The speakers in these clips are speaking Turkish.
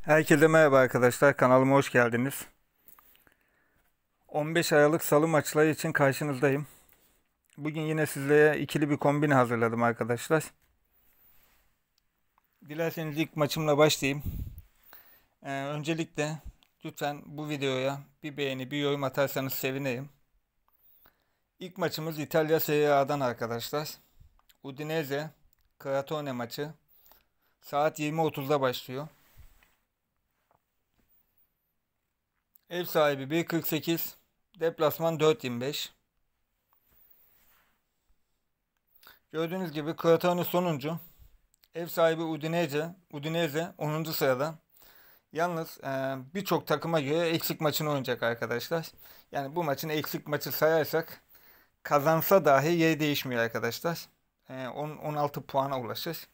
Herkese merhaba arkadaşlar. Kanalıma hoş geldiniz. 15 Aralık Salı maçları için karşınızdayım. Bugün yine sizlere ikili bir kombin hazırladım arkadaşlar. Dilerseniz ilk maçımla başlayayım. Ee, öncelikle lütfen bu videoya bir beğeni bir yorum atarsanız sevineyim. İlk maçımız İtalya Serie A'dan arkadaşlar. Udinese Crotone maçı saat 20.30'da başlıyor. Ev sahibi 1.48. Deplasman 4.25. Gördüğünüz gibi Kratano sonuncu. Ev sahibi Udinese, Udinese 10. sırada. Yalnız e, birçok takıma göre eksik maçını oynayacak arkadaşlar. Yani bu maçın eksik maçı sayarsak kazansa dahi yeri değişmiyor arkadaşlar. 16 e, puana ulaşır.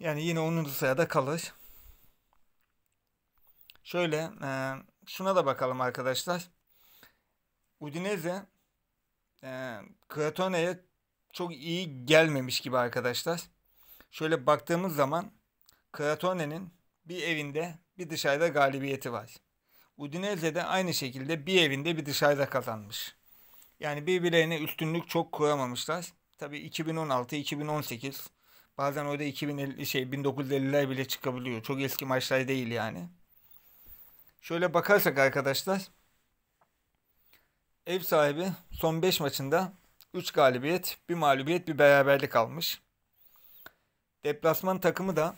Yani yine 10. sırada kalır. Şöyle e, şuna da bakalım arkadaşlar. Udinese e, Cratone'ye çok iyi gelmemiş gibi arkadaşlar. Şöyle baktığımız zaman Cratone'nin bir evinde bir dışarıda galibiyeti var. Udinese de aynı şekilde bir evinde bir dışarıda kazanmış. Yani birbirlerine üstünlük çok kuramamışlar. Tabii 2016, 2018 bazen orada 2050 şey 1950'ler bile çıkabiliyor. Çok eski maçlar değil yani. Şöyle bakarsak arkadaşlar ev sahibi son 5 maçında 3 galibiyet, bir mağlubiyet, bir beraberlik almış. Deplasman takımı da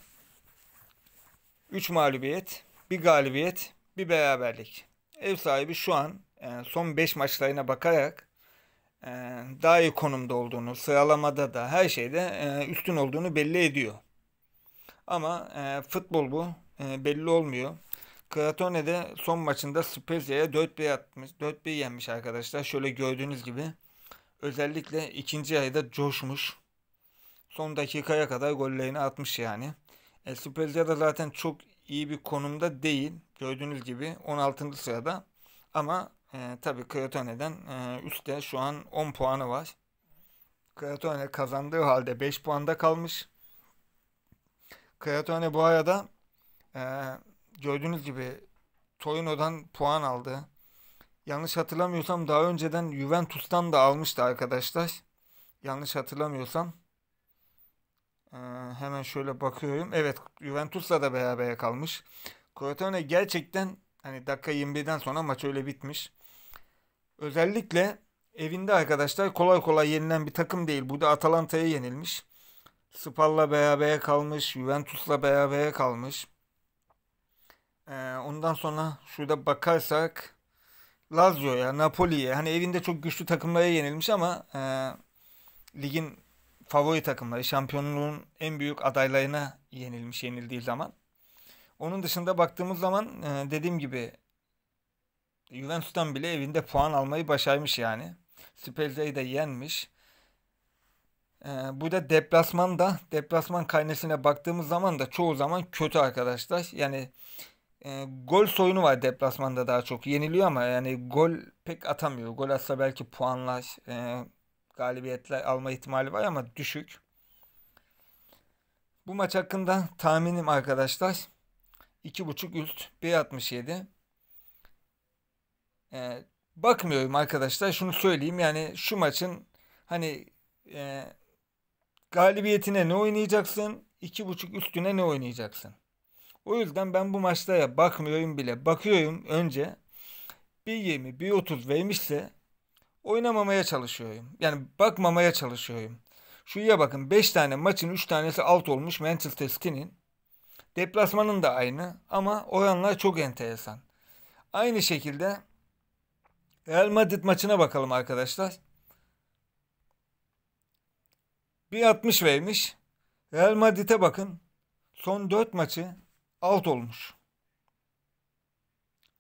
3 mağlubiyet, bir galibiyet, bir beraberlik. Ev sahibi şu an e, son 5 maçlarına bakarak e, daha iyi konumda olduğunu, sıralamada da her şeyde e, üstün olduğunu belli ediyor. Ama futbol bu belli olmuyor. Kratone de son maçında Spezia'ya 4-1 atmış. 4-1 yenmiş arkadaşlar. Şöyle gördüğünüz gibi. Özellikle ikinci ayda coşmuş. Son dakikaya kadar gollerini atmış yani. E, Spezia da zaten çok iyi bir konumda değil. Gördüğünüz gibi 16. sırada. Ama e, tabii Kratone'den e, üstte şu an 10 puanı var. Kratone kazandığı halde 5 puanda kalmış. Kratone bu arada e, gördüğünüz gibi Torino'dan puan aldı. Yanlış hatırlamıyorsam daha önceden Juventus'tan da almıştı arkadaşlar. Yanlış hatırlamıyorsam. Ee, hemen şöyle bakıyorum. Evet Juventus'la da beraber kalmış. Crotone gerçekten hani dakika 21'den sonra maç öyle bitmiş. Özellikle evinde arkadaşlar kolay kolay yenilen bir takım değil. Bu da Atalanta'ya yenilmiş. Spal'la beraber kalmış. Juventus'la beraber kalmış. Ee, ondan sonra şurada bakarsak Lazio'ya, Napoli'ye hani evinde çok güçlü takımlara yenilmiş ama e, ligin favori takımları, şampiyonluğun en büyük adaylarına yenilmiş yenildiği zaman. Onun dışında baktığımız zaman e, dediğim gibi Juventus'tan bile evinde puan almayı başarmış yani. Spezia'yı da yenmiş. Ee, bu da deplasman da deplasman kaynesine baktığımız zaman da çoğu zaman kötü arkadaşlar. Yani e, gol soyunu var deplasmanda daha çok. Yeniliyor ama yani gol pek atamıyor. Gol atsa belki puanla e, galibiyetler alma ihtimali var ama düşük. Bu maç hakkında tahminim arkadaşlar 2.5 üst 1.67. E, bakmıyorum arkadaşlar şunu söyleyeyim yani şu maçın hani e, galibiyetine ne oynayacaksın 2.5 üstüne ne oynayacaksın? O yüzden ben bu maçlara bakmıyorum bile. Bakıyorum önce bir bir 1.30 vermişse oynamamaya çalışıyorum. Yani bakmamaya çalışıyorum. Şuraya bakın 5 tane maçın 3 tanesi alt olmuş Manchester City'nin. Deplasmanın da aynı ama oranlar çok enteresan. Aynı şekilde Real Madrid maçına bakalım arkadaşlar. 1.60 vermiş. Real Madrid'e bakın. Son 4 maçı out olmuş.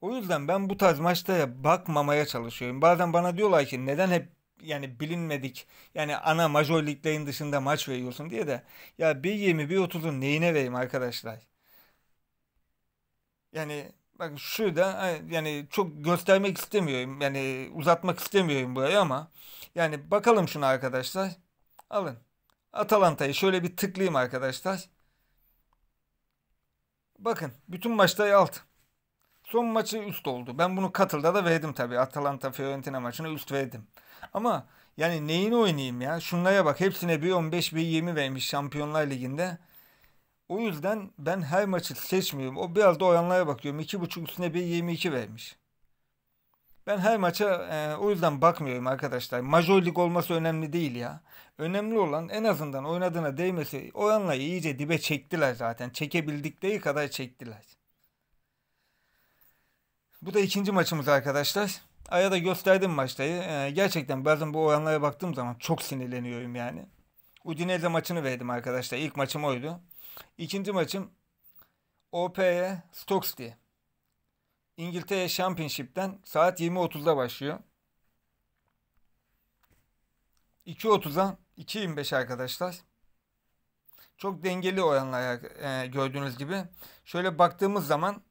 O yüzden ben bu tarz maçlara bakmamaya çalışıyorum. Bazen bana diyorlar ki neden hep yani bilinmedik yani ana major liglerin dışında maç veriyorsun diye de ya bir bir 1.30'un neyine vereyim arkadaşlar? Yani bak şurada yani çok göstermek istemiyorum. Yani uzatmak istemiyorum burayı ama yani bakalım şunu arkadaşlar. Alın. Atalanta'yı şöyle bir tıklayayım arkadaşlar. Bakın bütün maçta alt. Son maçı üst oldu. Ben bunu Katıl'da da verdim tabii. Atalanta Fiorentina maçını üst verdim. Ama yani neyini oynayayım ya? Şunlara bak. Hepsine bir 15 bir 20 vermiş Şampiyonlar Ligi'nde. O yüzden ben her maçı seçmiyorum. O biraz da oranlara bakıyorum. 2.5 üstüne bir 22 vermiş. Ben her maça e, o yüzden bakmıyorum arkadaşlar. Major lig olması önemli değil ya. Önemli olan en azından oynadığına değmesi. Oranla iyice dibe çektiler zaten. Çekebildikleri kadar çektiler. Bu da ikinci maçımız arkadaşlar. Aya da gösterdim maçtayı. Ee, gerçekten bazen bu oranlara baktığım zaman çok sinirleniyorum yani. Udinese maçını verdim arkadaşlar. İlk maçım oydu. İkinci maçım OP'ye Stokes diye. İngiltere Championship'ten saat 20.30'da başlıyor. 2.30'dan 2.25 arkadaşlar. Çok dengeli oranlar e, gördüğünüz gibi. Şöyle baktığımız zaman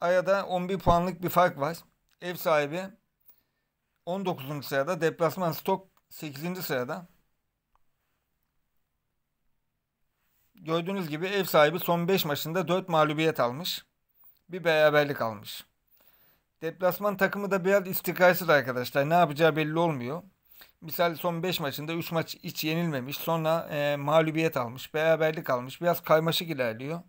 arada 11 puanlık bir fark var. Ev sahibi 19. sırada. Deplasman stok 8. sırada. Gördüğünüz gibi ev sahibi son 5 maçında 4 mağlubiyet almış. Bir beraberlik almış. Deplasman takımı da biraz istikrarsız arkadaşlar. Ne yapacağı belli olmuyor. Misal son 5 maçında 3 maç hiç yenilmemiş. Sonra e, mağlubiyet almış. Beraberlik almış. Biraz karmaşık ilerliyor.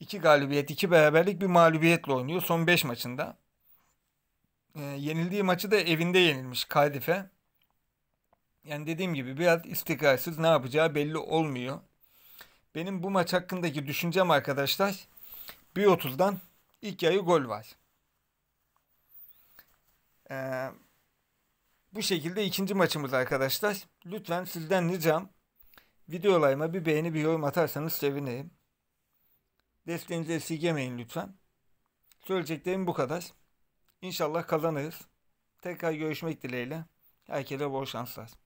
2 galibiyet, 2 beraberlik bir mağlubiyetle oynuyor son 5 maçında. E, yenildiği maçı da evinde yenilmiş Cardiff'e. Yani dediğim gibi biraz istikrarsız ne yapacağı belli olmuyor. Benim bu maç hakkındaki düşüncem arkadaşlar 1.30'dan ilk yayı gol var. Ee, bu şekilde ikinci maçımız arkadaşlar. Lütfen sizden ricam videolarıma bir beğeni bir yorum atarsanız sevineyim. Desteğinizi esirgemeyin lütfen. Söyleyeceklerim bu kadar. İnşallah kazanırız. Tekrar görüşmek dileğiyle. Herkese bol şanslar.